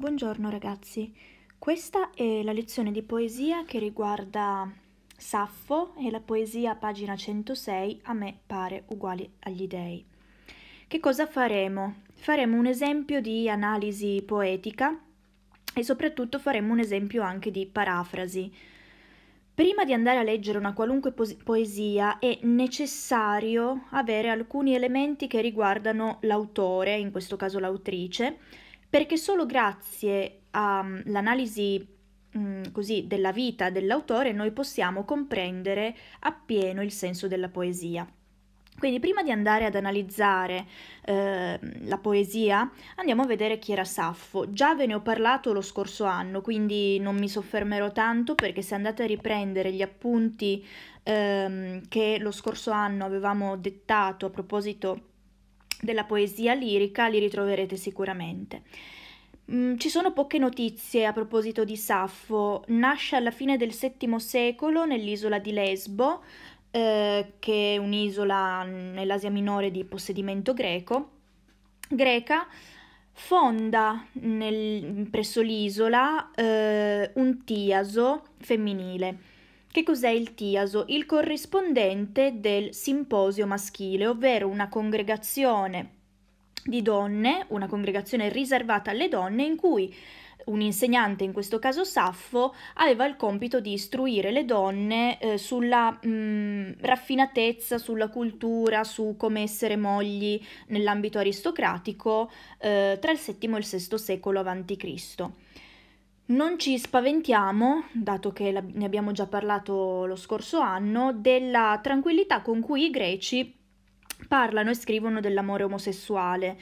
Buongiorno ragazzi, questa è la lezione di poesia che riguarda Saffo e la poesia pagina 106 a me pare uguale agli dei. Che cosa faremo? Faremo un esempio di analisi poetica e soprattutto faremo un esempio anche di parafrasi. Prima di andare a leggere una qualunque poesia è necessario avere alcuni elementi che riguardano l'autore, in questo caso l'autrice, perché solo grazie all'analisi mm, mm, così della vita dell'autore noi possiamo comprendere appieno il senso della poesia. Quindi prima di andare ad analizzare eh, la poesia, andiamo a vedere chi era Saffo. Già ve ne ho parlato lo scorso anno, quindi non mi soffermerò tanto perché se andate a riprendere gli appunti ehm, che lo scorso anno avevamo dettato a proposito di della poesia lirica li ritroverete sicuramente. Mm, ci sono poche notizie a proposito di Saffo. Nasce alla fine del VII secolo nell'isola di Lesbo, eh, che è un'isola nell'Asia minore di possedimento greco, greca, fonda nel, presso l'isola eh, un tiaso femminile che cos'è il TIASO? Il corrispondente del simposio maschile, ovvero una congregazione di donne, una congregazione riservata alle donne in cui un insegnante, in questo caso Saffo, aveva il compito di istruire le donne eh, sulla mh, mm, raffinatezza, sulla cultura, su come essere mogli nell'ambito aristocratico eh, tra il VII e il VI secolo a.C. Non ci spaventiamo, dato che ne abbiamo già parlato lo scorso anno, della tranquillità con cui i greci parlano e scrivono dell'amore omosessuale.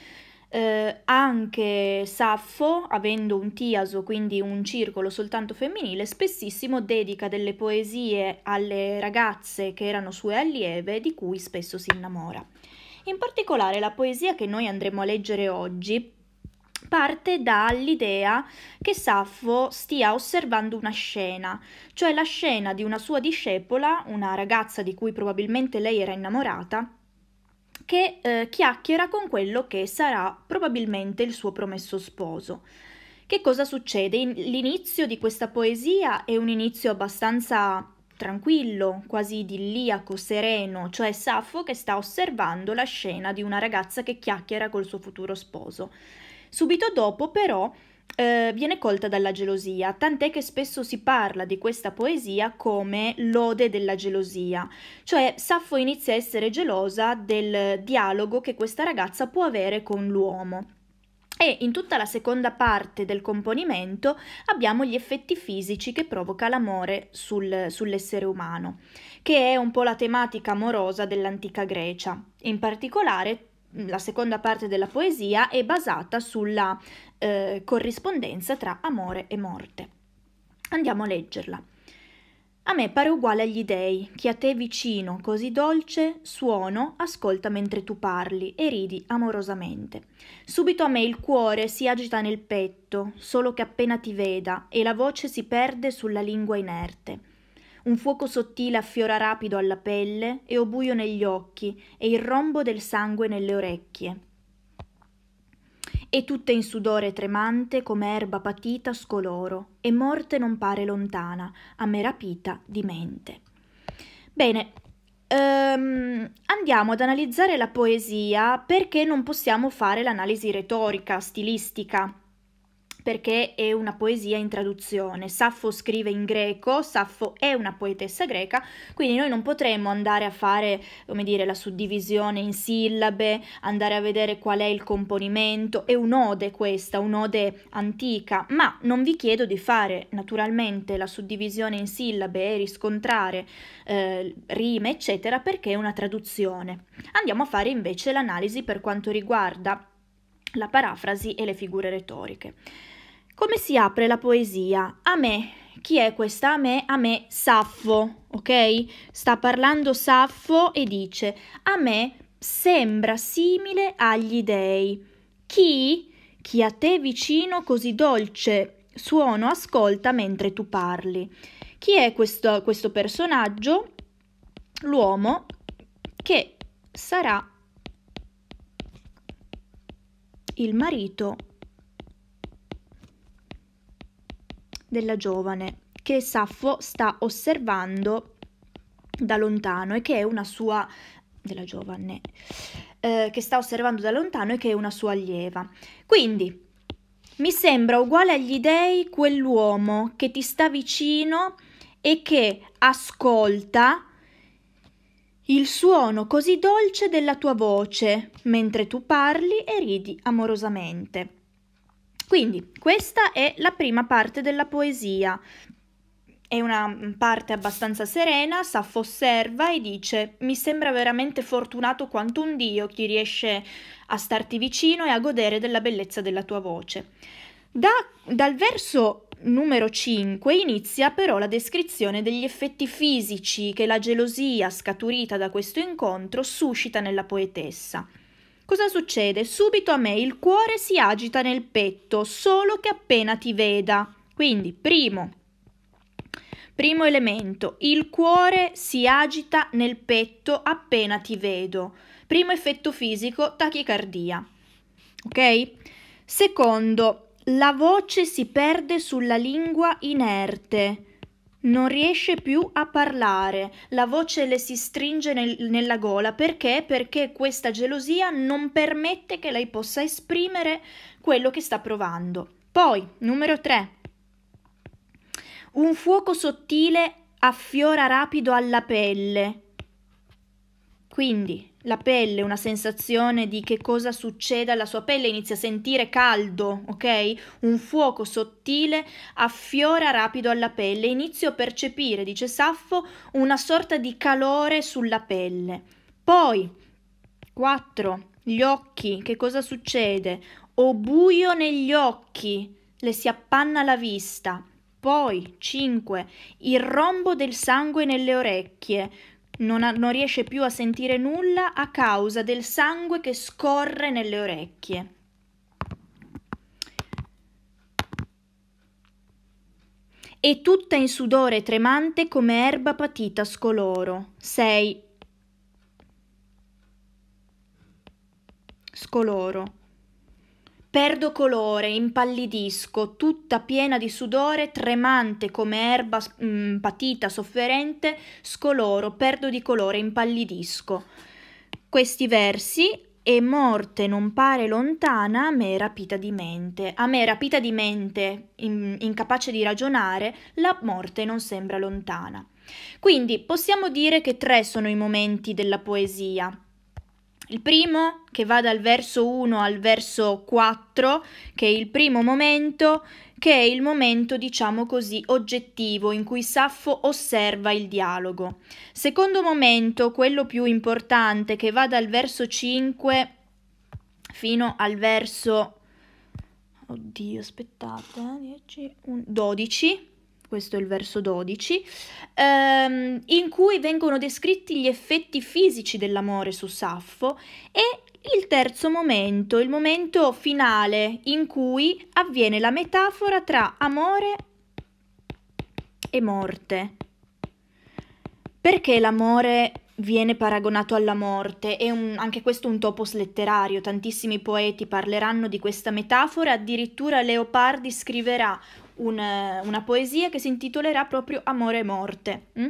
Eh, anche Saffo, avendo un tiaso, quindi un circolo soltanto femminile, spessissimo dedica delle poesie alle ragazze che erano sue allieve, di cui spesso si innamora. In particolare la poesia che noi andremo a leggere oggi parte dall'idea che Saffo stia osservando una scena, cioè la scena di una sua discepola, una ragazza di cui probabilmente lei era innamorata, che eh, chiacchiera con quello che sarà probabilmente il suo promesso sposo. Che cosa succede? L'inizio di questa poesia è un inizio abbastanza tranquillo, quasi idilliaco, sereno, cioè Saffo che sta osservando la scena di una ragazza che chiacchiera col suo futuro sposo. Subito dopo però eh, viene colta dalla gelosia, tant'è che spesso si parla di questa poesia come lode della gelosia, cioè Saffo inizia a essere gelosa del dialogo che questa ragazza può avere con l'uomo. E in tutta la seconda parte del componimento abbiamo gli effetti fisici che provoca l'amore sul, sull'essere umano, che è un po' la tematica amorosa dell'antica Grecia. In particolare la seconda parte della poesia è basata sulla eh, corrispondenza tra amore e morte. Andiamo a leggerla. A me pare uguale agli dei, che a te vicino, così dolce, suono, ascolta mentre tu parli e ridi amorosamente. Subito a me il cuore si agita nel petto, solo che appena ti veda, e la voce si perde sulla lingua inerte un fuoco sottile affiora rapido alla pelle e ho buio negli occhi e il rombo del sangue nelle orecchie. E tutta in sudore tremante come erba patita scoloro, e morte non pare lontana, a me rapita di mente. Bene, Um, andiamo ad analizzare la poesia perché non possiamo fare l'analisi retorica, stilistica perché è una poesia in traduzione. Saffo scrive in greco, Saffo è una poetessa greca, quindi noi non potremmo andare a fare, come dire, la suddivisione in sillabe, andare a vedere qual è il componimento, è un'ode questa, un'ode antica, ma non vi chiedo di fare naturalmente la suddivisione in sillabe e riscontrare eh, rime, eccetera, perché è una traduzione. Andiamo a fare invece l'analisi per quanto riguarda la parafrasi e le figure retoriche. Come si apre la poesia? A me. Chi è questa? A me, a me Saffo, ok? Sta parlando Saffo e dice: A me sembra simile agli dei. Chi? Chi a te vicino così dolce suono ascolta mentre tu parli. Chi è questo, questo personaggio? L'uomo che sarà il marito della giovane che Saffo sta osservando da lontano e che è una sua della giovane eh, che sta osservando da lontano e che è una sua allieva. Quindi mi sembra uguale agli dei quell'uomo che ti sta vicino e che ascolta il suono così dolce della tua voce mentre tu parli e ridi amorosamente. Quindi questa è la prima parte della poesia. È una mm, parte abbastanza serena, Saffo osserva e dice Mi sembra veramente fortunato quanto un dio chi riesce a starti vicino e a godere della bellezza della tua voce. Da, dal verso numero 5 inizia però la descrizione degli effetti fisici che la gelosia scaturita da questo incontro suscita nella poetessa. Cosa succede? Subito a me il cuore si agita nel petto, solo che appena ti veda. Quindi, primo, primo elemento, il cuore si agita nel petto appena ti vedo. Primo effetto fisico, tachicardia. Ok? Secondo, la voce si perde sulla lingua inerte. Non riesce più a parlare, la voce le si stringe nel, nella gola perché? Perché questa gelosia non permette che lei possa esprimere quello che sta provando. Poi, numero 3. Un fuoco sottile affiora rapido alla pelle, quindi la pelle, una sensazione di che cosa succede alla sua pelle, inizia a sentire caldo, ok? Un fuoco sottile affiora rapido alla pelle, inizio a percepire, dice Saffo, una sorta di calore sulla pelle. Poi, 4. Gli occhi, che cosa succede? Ho buio negli occhi, le si appanna la vista. Poi, 5. Il rombo del sangue nelle orecchie non, ha, non riesce più a sentire nulla a causa del sangue che scorre nelle orecchie. e tutta in sudore tremante come erba patita scoloro. 6. Scoloro. Perdo colore, impallidisco, tutta piena di sudore, tremante come erba mh, mm, patita, sofferente, scoloro, perdo di colore, impallidisco. Questi versi e morte non pare lontana a me rapita di mente. A me rapita di mente, in, incapace di ragionare, la morte non sembra lontana. Quindi possiamo dire che tre sono i momenti della poesia. Il primo, che va dal verso 1 al verso 4, che è il primo momento, che è il momento, diciamo così, oggettivo in cui Saffo osserva il dialogo. Secondo momento, quello più importante, che va dal verso 5 fino al verso... Oddio, aspettate, 10, eh, 12 questo è il verso 12, ehm, in cui vengono descritti gli effetti fisici dell'amore su Saffo e il terzo momento, il momento finale in cui avviene la metafora tra amore e morte. Perché l'amore viene paragonato alla morte, è un, anche questo un topos letterario, tantissimi poeti parleranno di questa metafora, addirittura Leopardi scriverà una, una poesia che si intitolerà proprio Amore e morte. Mh? Mm?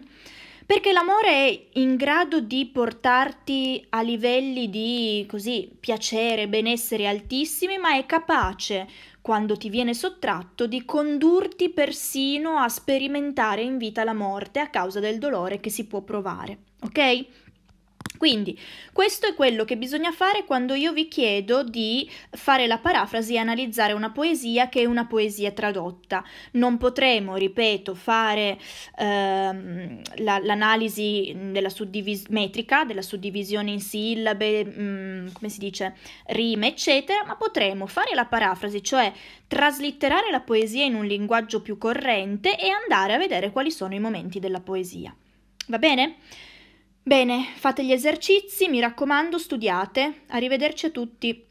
Perché l'amore è in grado di portarti a livelli di così piacere, benessere altissimi, ma è capace, quando ti viene sottratto, di condurti persino a sperimentare in vita la morte a causa del dolore che si può provare. Ok? Quindi questo è quello che bisogna fare quando io vi chiedo di fare la parafrasi e analizzare una poesia che è una poesia tradotta. Non potremo, ripeto, fare ehm, la, l'analisi della suddivis- metrica, della suddivisione in sillabe, mh, mm, come si dice, rime, eccetera, ma potremo fare la parafrasi, cioè traslitterare la poesia in un linguaggio più corrente e andare a vedere quali sono i momenti della poesia. Va bene? Bene, fate gli esercizi, mi raccomando, studiate. Arrivederci a tutti.